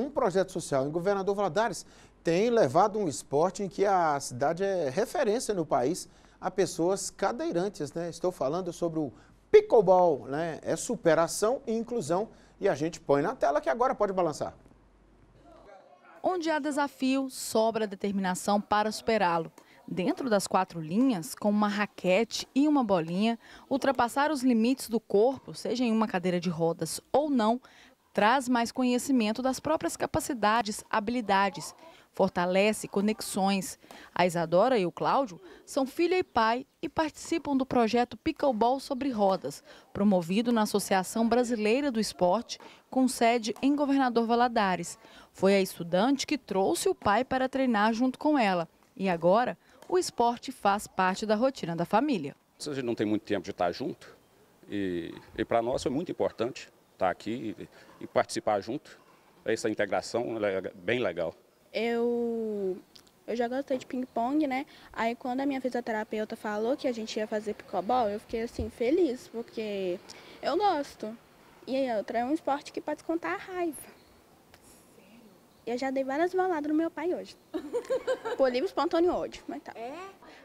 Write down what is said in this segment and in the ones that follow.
Um projeto social em Governador Valadares tem levado um esporte em que a cidade é referência no país a pessoas cadeirantes, né? Estou falando sobre o pickleball, né? É superação e inclusão e a gente põe na tela que agora pode balançar. Onde há desafio, sobra determinação para superá-lo. Dentro das quatro linhas, com uma raquete e uma bolinha, ultrapassar os limites do corpo, seja em uma cadeira de rodas ou não, traz mais conhecimento das próprias capacidades, habilidades, fortalece conexões. A Isadora e o Cláudio são filha e pai e participam do projeto Pickleball sobre Rodas, promovido na Associação Brasileira do Esporte, com sede em Governador Valadares. Foi a estudante que trouxe o pai para treinar junto com ela. E agora, o esporte faz parte da rotina da família. A gente não tem muito tempo de estar junto e, e para nós foi muito importante estar aqui e, participar junto. É essa integração é bem legal. Eu, eu já gostei de ping-pong, né? Aí quando a minha fisioterapeuta falou que a gente ia fazer picobol, eu fiquei assim, feliz, porque eu gosto. E aí outra, é um esporte que pode descontar a raiva. Sério? Eu já dei várias boladas no meu pai hoje. Por espontâneo ódio, mas tá. É?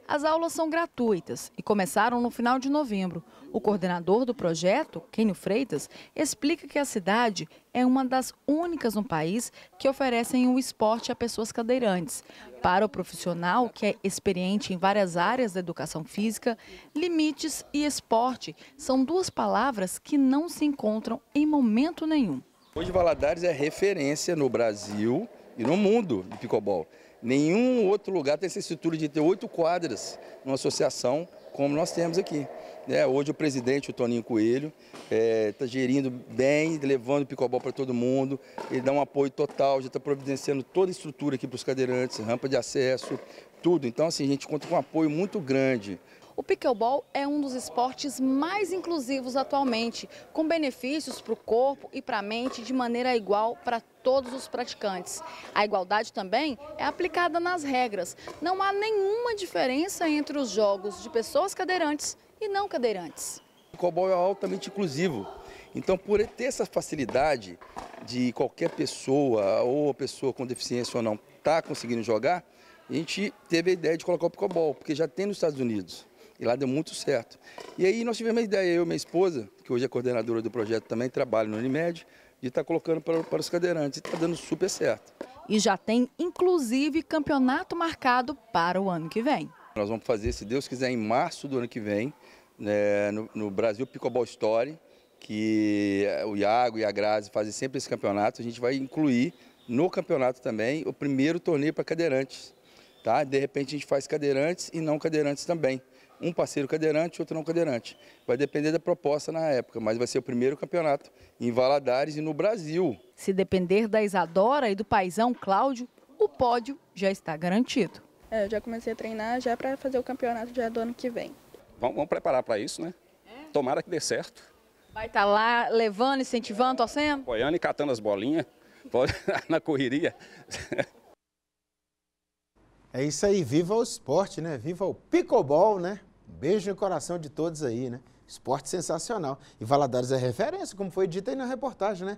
As aulas são gratuitas e começaram no final de novembro. O coordenador do projeto, Kenio Freitas, explica que a cidade é uma das únicas no país que oferecem o esporte a pessoas cadeirantes. Para o profissional, que é experiente em várias áreas da educação física, limites e esporte são duas palavras que não se encontram em momento nenhum. Hoje Valadares é referência no Brasil e no mundo de picobol. Nenhum outro lugar tem essa estrutura de ter oito quadras numa associação como nós temos aqui. É, hoje o presidente, o Toninho Coelho, está é, tá gerindo bem, levando o picobol para todo mundo, ele dá um apoio total, já está providenciando toda a estrutura aqui para os cadeirantes, rampa de acesso, tudo. Então, assim, a gente conta com um apoio muito grande o pickleball é um dos esportes mais inclusivos atualmente, com benefícios para o corpo e para a mente de maneira igual para todos os praticantes. A igualdade também é aplicada nas regras. Não há nenhuma diferença entre os jogos de pessoas cadeirantes e não cadeirantes. O pickleball é altamente inclusivo. Então, por ter essa facilidade de qualquer pessoa ou pessoa com deficiência ou não estar tá conseguindo jogar, a gente teve a ideia de colocar o pickleball, porque já tem nos Estados Unidos. E lá deu muito certo. E aí nós tivemos a ideia, eu e minha esposa, que hoje é coordenadora do projeto também, trabalha no Unimed, de estar tá colocando para, para os cadeirantes. E está dando super certo. E já tem, inclusive, campeonato marcado para o ano que vem. Nós vamos fazer, se Deus quiser, em março do ano que vem, né, no, no Brasil Picobol Story, que o Iago e a Grazi fazem sempre esse campeonato. A gente vai incluir no campeonato também o primeiro torneio para cadeirantes. Tá? De repente a gente faz cadeirantes e não cadeirantes também um parceiro cadeirante, outro não cadeirante. Vai depender da proposta na época, mas vai ser o primeiro campeonato em Valadares e no Brasil. Se depender da Isadora e do paizão Cláudio, o pódio já está garantido. É, eu já comecei a treinar já para fazer o campeonato já do ano que vem. Vamos, vamos preparar para isso, né? É. Tomara que dê certo. Vai estar tá lá levando, incentivando, torcendo? Apoiando e catando as bolinhas na correria. É isso aí, viva o esporte, né? Viva o picobol, né? Um beijo no coração de todos aí, né? Esporte sensacional. E Valadares é referência, como foi dito aí na reportagem, né?